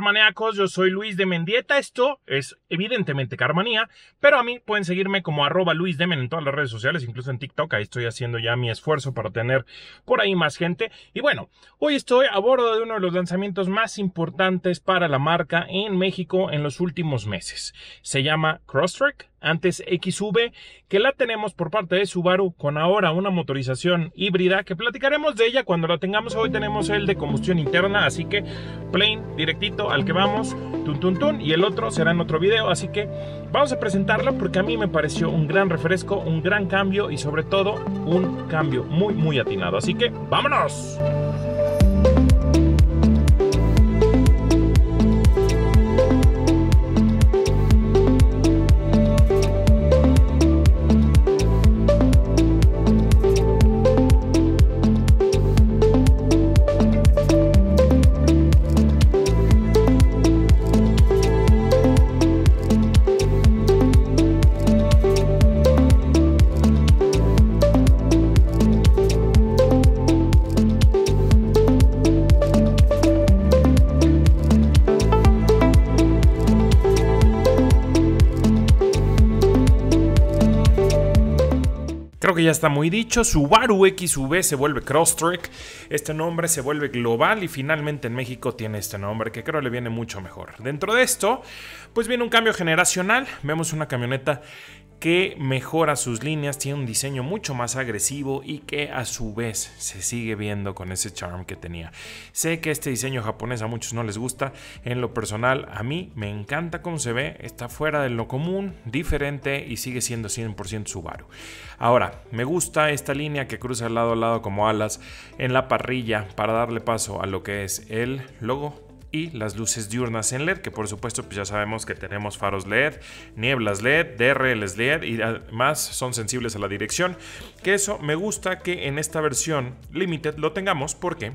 amigos yo soy Luis de Mendieta, esto es evidentemente Carmanía, pero a mí pueden seguirme como arroba Luis Demen en todas las redes sociales, incluso en TikTok, ahí estoy haciendo ya mi esfuerzo para tener por ahí más gente. Y bueno, hoy estoy a bordo de uno de los lanzamientos más importantes para la marca en México en los últimos meses. Se llama CrossTrack, antes XV, que la tenemos por parte de Subaru con ahora una motorización híbrida, que platicaremos de ella cuando la tengamos. Hoy tenemos el de combustión interna, así que plain, directito al que vamos, tun tun tun, y el otro será en otro video. Así que vamos a presentarla porque a mí me pareció un gran refresco, un gran cambio y sobre todo un cambio muy, muy atinado. Así que vámonos. ya está muy dicho, Subaru XV se vuelve cross Crosstrek, este nombre se vuelve global y finalmente en México tiene este nombre que creo le viene mucho mejor. Dentro de esto, pues viene un cambio generacional, vemos una camioneta que mejora sus líneas, tiene un diseño mucho más agresivo y que a su vez se sigue viendo con ese charm que tenía. Sé que este diseño japonés a muchos no les gusta, en lo personal a mí me encanta cómo se ve, está fuera de lo común, diferente y sigue siendo 100% Subaru. Ahora, me gusta esta línea que cruza lado a lado como alas en la parrilla para darle paso a lo que es el logo y las luces diurnas en LED, que por supuesto pues ya sabemos que tenemos faros LED, nieblas LED, DRLs LED y además son sensibles a la dirección, que eso me gusta que en esta versión Limited lo tengamos porque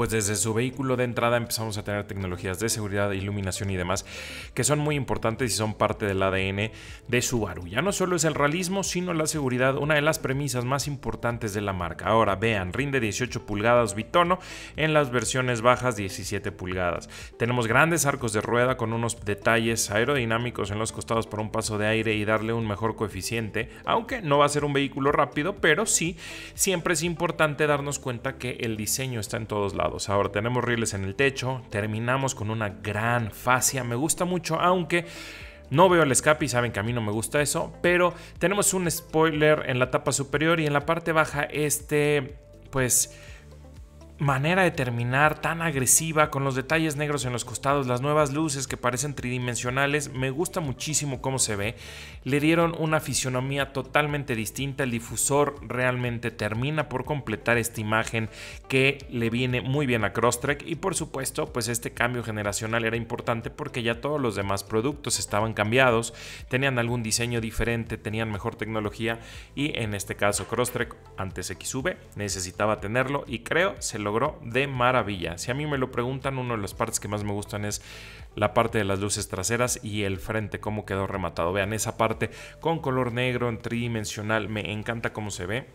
pues desde su vehículo de entrada empezamos a tener tecnologías de seguridad, iluminación y demás que son muy importantes y son parte del ADN de Subaru. Ya no solo es el realismo, sino la seguridad, una de las premisas más importantes de la marca. Ahora vean, rinde 18 pulgadas bitono en las versiones bajas 17 pulgadas. Tenemos grandes arcos de rueda con unos detalles aerodinámicos en los costados por un paso de aire y darle un mejor coeficiente, aunque no va a ser un vehículo rápido, pero sí, siempre es importante darnos cuenta que el diseño está en todos lados Ahora tenemos rieles en el techo, terminamos con una gran fascia, me gusta mucho, aunque no veo el escape y saben que a mí no me gusta eso, pero tenemos un spoiler en la tapa superior y en la parte baja este, pues manera de terminar tan agresiva, con los detalles negros en los costados, las nuevas luces que parecen tridimensionales, me gusta muchísimo cómo se ve. Le dieron una fisionomía totalmente distinta, el difusor realmente termina por completar esta imagen que le viene muy bien a Crosstrek y por supuesto, pues este cambio generacional era importante porque ya todos los demás productos estaban cambiados, tenían algún diseño diferente, tenían mejor tecnología y en este caso Crosstrek antes XV necesitaba tenerlo y creo se lo logró de maravilla. Si a mí me lo preguntan, una de las partes que más me gustan es la parte de las luces traseras y el frente, como quedó rematado. Vean esa parte con color negro, en tridimensional, me encanta cómo se ve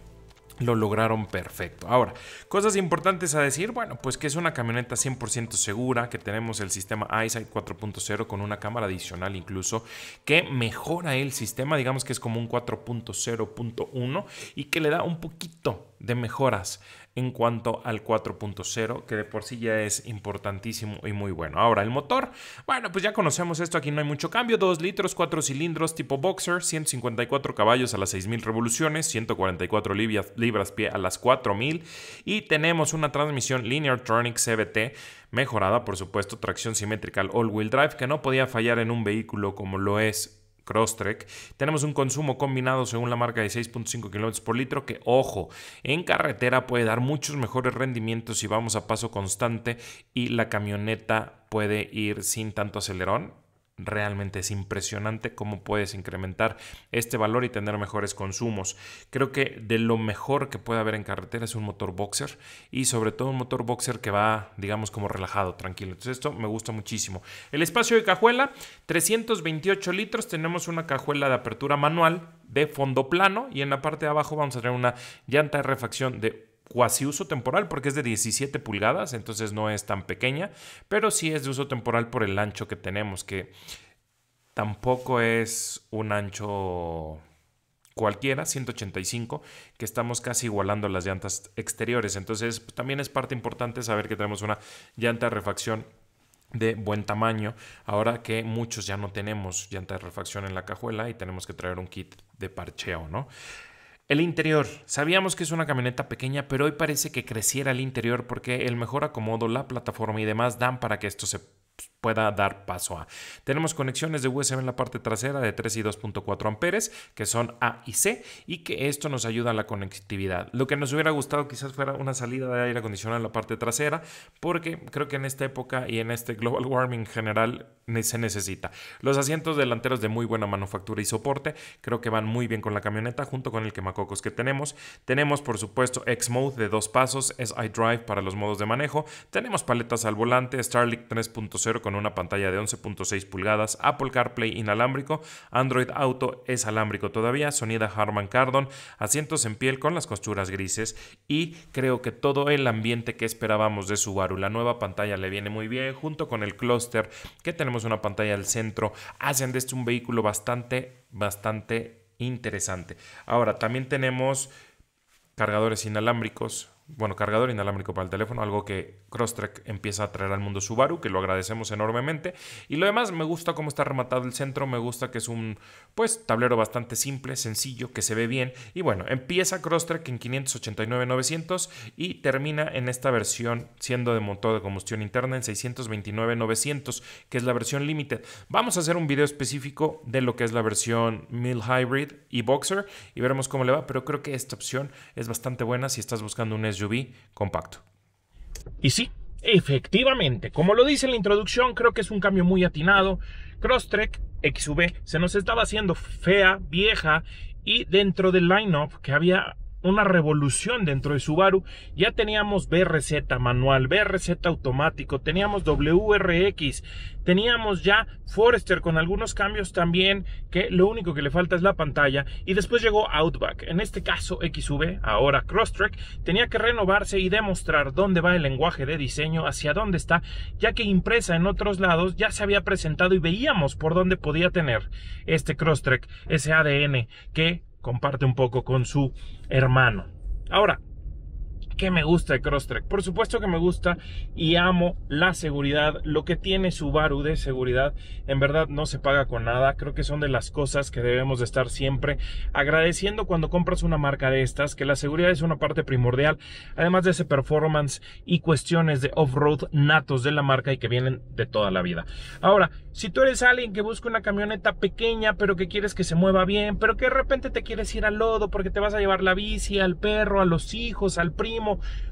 lo lograron perfecto. Ahora, cosas importantes a decir, bueno, pues que es una camioneta 100% segura, que tenemos el sistema EyeSight 4.0 con una cámara adicional incluso, que mejora el sistema, digamos que es como un 4.0.1 y que le da un poquito de mejoras en cuanto al 4.0, que de por sí ya es importantísimo y muy bueno. Ahora, el motor, bueno, pues ya conocemos esto, aquí no hay mucho cambio, 2 litros, 4 cilindros tipo boxer, 154 caballos a las 6.000 revoluciones, 144 libras, libras pie a las 4.000 y tenemos una transmisión Linear Tronic CBT mejorada, por supuesto, tracción simétrica all-wheel drive, que no podía fallar en un vehículo como lo es Crosstrek. Tenemos un consumo combinado según la marca de 6.5 km por litro que, ojo, en carretera puede dar muchos mejores rendimientos si vamos a paso constante y la camioneta puede ir sin tanto acelerón Realmente es impresionante cómo puedes incrementar este valor y tener mejores consumos. Creo que de lo mejor que puede haber en carretera es un motor boxer y sobre todo un motor boxer que va, digamos, como relajado, tranquilo. Entonces esto me gusta muchísimo. El espacio de cajuela, 328 litros. Tenemos una cajuela de apertura manual de fondo plano y en la parte de abajo vamos a tener una llanta de refacción de cuasi uso temporal porque es de 17 pulgadas, entonces no es tan pequeña, pero sí es de uso temporal por el ancho que tenemos, que tampoco es un ancho cualquiera, 185, que estamos casi igualando las llantas exteriores. Entonces también es parte importante saber que tenemos una llanta de refacción de buen tamaño, ahora que muchos ya no tenemos llanta de refacción en la cajuela y tenemos que traer un kit de parcheo, ¿no? El interior. Sabíamos que es una camioneta pequeña, pero hoy parece que creciera el interior porque el mejor acomodo, la plataforma y demás dan para que esto se pues, pueda dar paso a. Tenemos conexiones de USB en la parte trasera de 3 y 2.4 amperes, que son A y C, y que esto nos ayuda a la conectividad. Lo que nos hubiera gustado quizás fuera una salida de aire acondicionado en la parte trasera, porque creo que en esta época y en este global warming general se necesita. Los asientos delanteros de muy buena manufactura y soporte, creo que van muy bien con la camioneta, junto con el quemacocos que tenemos. Tenemos, por supuesto, X-Mode de dos pasos, es Drive para los modos de manejo. Tenemos paletas al volante, Starlink 3.0 con una pantalla de 11.6 pulgadas, Apple CarPlay inalámbrico, Android Auto es alámbrico todavía, Sonida Harman Kardon, asientos en piel con las costuras grises y creo que todo el ambiente que esperábamos de Subaru. La nueva pantalla le viene muy bien junto con el clúster que tenemos una pantalla al centro, hacen de este un vehículo bastante, bastante interesante. Ahora, también tenemos cargadores inalámbricos, bueno, cargador inalámbrico para el teléfono, algo que Crosstrek empieza a traer al mundo Subaru, que lo agradecemos enormemente. Y lo demás, me gusta cómo está rematado el centro, me gusta que es un pues tablero bastante simple, sencillo, que se ve bien. Y bueno, empieza Crosstrek en 589.900 y termina en esta versión siendo de motor de combustión interna en 629.900, que es la versión Limited. Vamos a hacer un video específico de lo que es la versión Mill Hybrid y Boxer y veremos cómo le va, pero creo que esta opción es bastante buena si estás buscando un compacto. Y sí, efectivamente, como lo dice en la introducción, creo que es un cambio muy atinado. Crosstrek XV se nos estaba haciendo fea, vieja y dentro del up que había una revolución dentro de Subaru. Ya teníamos BRZ manual, BRZ automático, teníamos WRX, teníamos ya Forester con algunos cambios también, que lo único que le falta es la pantalla. Y después llegó Outback, en este caso XV, ahora Crosstrek, tenía que renovarse y demostrar dónde va el lenguaje de diseño, hacia dónde está, ya que impresa en otros lados ya se había presentado y veíamos por dónde podía tener este Crosstrek, ese ADN que comparte un poco con su hermano. Ahora, ¿Qué me gusta de Crosstrek? Por supuesto que me gusta y amo la seguridad, lo que tiene Subaru de seguridad, en verdad no se paga con nada, creo que son de las cosas que debemos de estar siempre agradeciendo cuando compras una marca de estas, que la seguridad es una parte primordial, además de ese performance y cuestiones de off-road natos de la marca y que vienen de toda la vida. Ahora, si tú eres alguien que busca una camioneta pequeña, pero que quieres que se mueva bien, pero que de repente te quieres ir al lodo porque te vas a llevar la bici, al perro, a los hijos, al primo,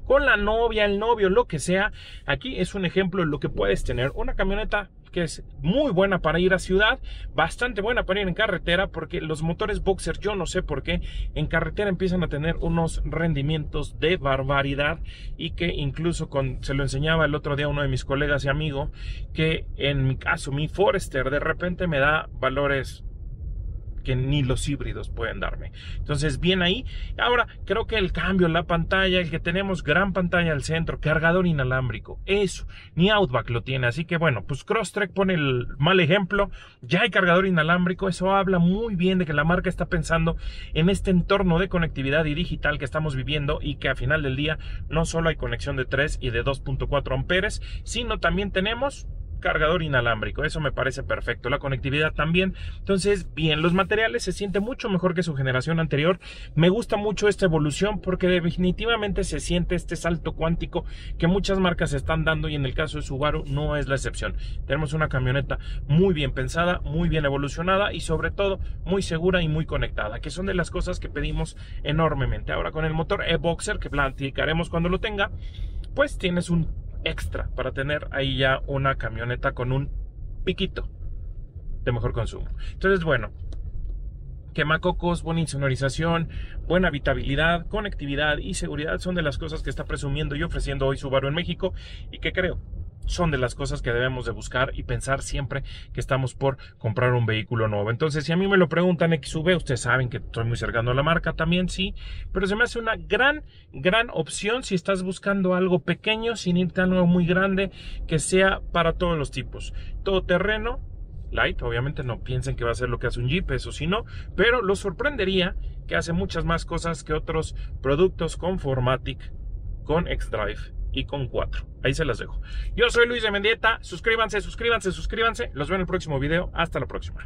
con la novia, el novio, lo que sea. Aquí es un ejemplo de lo que puedes tener. Una camioneta que es muy buena para ir a ciudad, bastante buena para ir en carretera, porque los motores boxer, yo no sé por qué, en carretera empiezan a tener unos rendimientos de barbaridad y que incluso con, se lo enseñaba el otro día uno de mis colegas y amigo, que en mi caso mi Forester de repente me da valores que ni los híbridos pueden darme. Entonces, bien ahí. Ahora, creo que el cambio en la pantalla, el que tenemos gran pantalla al centro, cargador inalámbrico, eso, ni Outback lo tiene. Así que bueno, pues Crosstrek pone el mal ejemplo, ya hay cargador inalámbrico, eso habla muy bien de que la marca está pensando en este entorno de conectividad y digital que estamos viviendo y que a final del día no solo hay conexión de 3 y de 2.4 amperes, sino también tenemos cargador inalámbrico. Eso me parece perfecto. La conectividad también. Entonces, bien, los materiales se siente mucho mejor que su generación anterior. Me gusta mucho esta evolución porque definitivamente se siente este salto cuántico que muchas marcas están dando y en el caso de Subaru no es la excepción. Tenemos una camioneta muy bien pensada, muy bien evolucionada y sobre todo muy segura y muy conectada, que son de las cosas que pedimos enormemente. Ahora con el motor e-Boxer que platicaremos cuando lo tenga, pues tienes un extra para tener ahí ya una camioneta con un piquito de mejor consumo. Entonces, bueno, quemacocos, buena insonorización, buena habitabilidad, conectividad y seguridad son de las cosas que está presumiendo y ofreciendo hoy Subaru en México y que creo son de las cosas que debemos de buscar y pensar siempre que estamos por comprar un vehículo nuevo. Entonces, si a mí me lo preguntan XV, ustedes saben que estoy muy cercano a la marca también, sí, pero se me hace una gran, gran opción si estás buscando algo pequeño, sin irte tan algo muy grande, que sea para todos los tipos. Todo terreno, light, obviamente no piensen que va a ser lo que hace un Jeep, eso sí no, pero lo sorprendería que hace muchas más cosas que otros productos con Formatic, con X-Drive y con 4. Ahí se las dejo. Yo soy Luis de Mendieta. Suscríbanse, suscríbanse, suscríbanse. Los veo en el próximo video. Hasta la próxima.